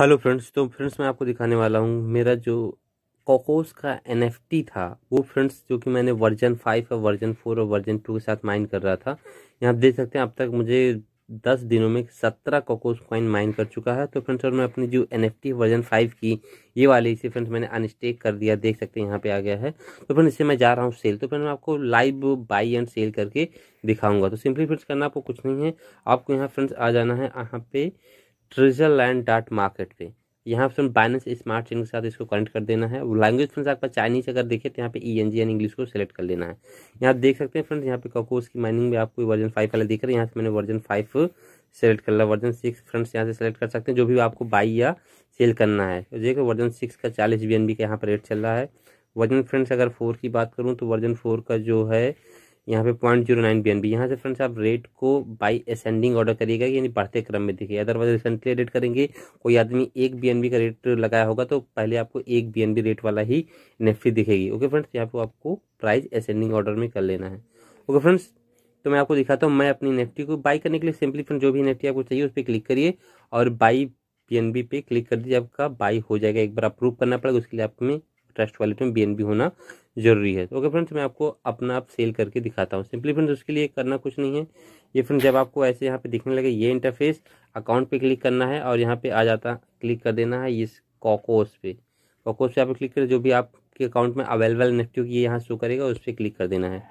hello friends तो friends मैं आपको दिखाने वाला हूँ मेरा जो कोकोस का एन था वो फ्रेंड्स जो कि मैंने वर्जन फाइव और वर्जन फोर और वर्जन टू के साथ माइन कर रहा था यहाँ आप देख सकते हैं अब तक मुझे दस दिनों में सत्रह कोकोस कॉइन माइन कर चुका है तो फ्रेंड्स और मैं अपनी जो एन वर्जन फाइव की ये वाली इसे फ्रेंड्स मैंने अनस्टेक कर दिया देख सकते हैं यहाँ पे आ गया है तो फ्रेंड इससे मैं जा रहा हूँ सेल तो फ्रेंड मैं आपको लाइव बाई एंड सेल करके दिखाऊंगा तो सिंपली फ्रेंड्स करना आपको कुछ नहीं है आपको यहाँ फ्रेंड्स आ जाना है यहाँ पे ट्रिजल लैंड डॉट मार्केट पे यहाँ पर बाइनेंस स्मार्ट चेन के साथ इसको कनेक्ट कर देना है लैंग्वेज फ्रेंड्स आपका चाइनीज अगर देखें तो यहाँ पे E N G N English को सेलेक्ट कर लेना है यहाँ देख सकते हैं फ्रेंड्स यहाँ पे ककोस की माइनिंग में आपको वर्जन फाइव वाला दिख रहा है यहाँ से मैंने वर्जन फाइव सेलेक्ट कर लिया वर्जन सिक्स फ्रेंड्स यहाँ से सेलेक्ट कर सकते हैं जो भी आपको बाई या सेल करना है तो देखो वर्जन सिक्स का चालीस बी एन बी का यहाँ पर रेट चल रहा है वर्जन फ्रेंड्स अगर फोर की बात करूँ तो वर्जन फोर का जो है यहाँ पे point zero nine B N B यहाँ से फ्रेंड्स आप रेट को बाई असेंडिंग ऑर्डर करिएगा यानी बढ़ते क्रम में देखिए अदरवाइज रिसेंटली रेट करेंगे कोई आदमी एक बी एन बी का रेट लगाया होगा तो पहले आपको एक बी एन बी रेट वाला ही नेफ्टी दिखेगी ओके फ्रेंड्स यहाँ पे आपको प्राइस असेंडिंग ऑर्डर में कर लेना है ओके फ्रेंड्स तो मैं आपको दिखाता हूँ मैं अपनी नेफ्टी को बाई करने के लिए सिंपली फ्रेंड जो भी नेफ्टी आपको चाहिए उस पर क्लिक करिए और बाई पी पे क्लिक कर दीजिए आपका बाई हो जाएगा एक बार अप्रूव करना पड़ेगा उसके लिए आप ट्रस्ट वाले में बी होना जरूरी है तो ओके फ्रेंड्स मैं आपको अपना आप सेल करके दिखाता हूँ सिंपली फ्रेंड्स उसके लिए करना कुछ नहीं है ये फ्रेंड जब आपको ऐसे यहाँ पे दिखने लगे ये इंटरफेस अकाउंट पे क्लिक करना है और यहाँ पे आ जाता क्लिक कर देना है इस कॉकोस पे कॉकोस पे आप क्लिक करें जो भी आपके अकाउंट में अवेलेबल निफ्टी ये यहाँ शो करेगा उस पर क्लिक कर देना है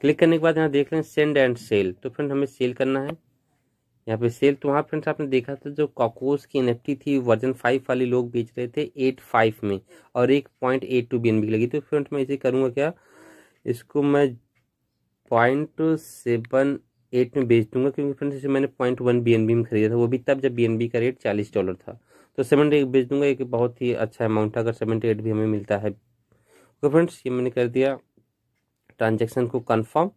क्लिक करने के बाद यहाँ देख लें सेंड एंड सेल तो फ्रेंड हमें सेल करना है यहाँ पे सेल तो वहाँ फ्रेंड्स आपने देखा था जो काकोस की एन थी वर्जन फाइव वाले लोग बेच रहे थे एट फाइव में और एक पॉइंट एट टू बी की लगी तो फ्रेंड्स मैं इसे करूँगा क्या इसको मैं पॉइंट सेवन एट में बेच दूंगा क्योंकि फ्रेंड्स इसे मैंने पॉइंट वन बी में खरीदा था वो भी तब जब बी का रेट चालीस डॉलर था तो सेवन बेच दूंगा एक बहुत ही अच्छा अमाउंट था अगर सेवन भी हमें मिलता है तो फ्रेंड्स ये मैंने कर दिया ट्रांजेक्शन को confirm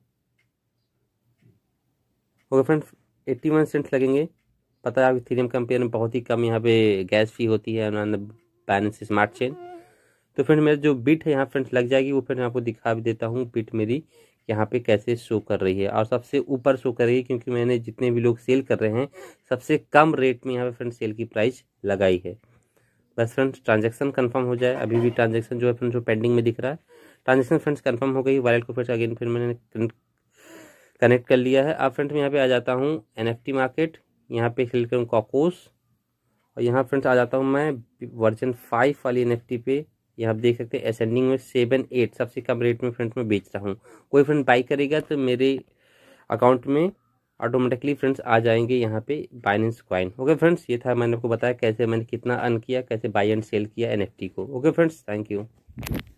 okay friends eighty one cents लगेंगे पता है आप इथेरियम कंपेयर में बहुत ही कम यहाँ पे गैस फी होती है बैलेंस स्मार्ट चेन तो फ्रेंड मेरा जो बिट है यहाँ फ्रेंड्स लग जाएगी वो फ्रेंड आपको दिखा भी देता हूँ बिट मेरी यहाँ पे कैसे शो कर रही है और सबसे ऊपर शो कर रही है क्योंकि मैंने जितने भी लोग सेल कर रहे हैं सबसे कम रेट में यहाँ पे फ्रेंड सेल की प्राइस लगाई है बस फ्रेंड्स ट्रांजेक्शन कन्फर्म हो जाए अभी भी ट्रांजेक्शन जो है फ्रेंड वो पेंडिंग में दिख रहा है ट्रांजेक्शन फ्रेंड्स कन्फर्म हो गई वॉलेट को फिर अगेन फिर मैंने कनेक्ट कर लिया है अब फ्रेंड्स मैं यहाँ पे आ जाता हूँ एन मार्केट यहाँ पे खेल करूँ कॉकोस और यहाँ फ्रेंड्स आ जाता हूँ मैं वर्जन फाइव वाली एन पे यहाँ आप देख सकते हैं असेंडिंग में सेवन एट सबसे कम रेट में फ्रेंड्स मैं बेच रहा हूँ कोई फ्रेंड बाई करेगा तो मेरे अकाउंट में ऑटोमेटिकली फ्रेंड्स आ जाएंगे यहाँ पे बाइनेंस क्वाइन ओके फ्रेंड्स ये था मैंने आपको बताया कैसे मैंने कितना अर्न किया कैसे बाई एंड सेल किया टी को ओके फ्रेंड्स थैंक यू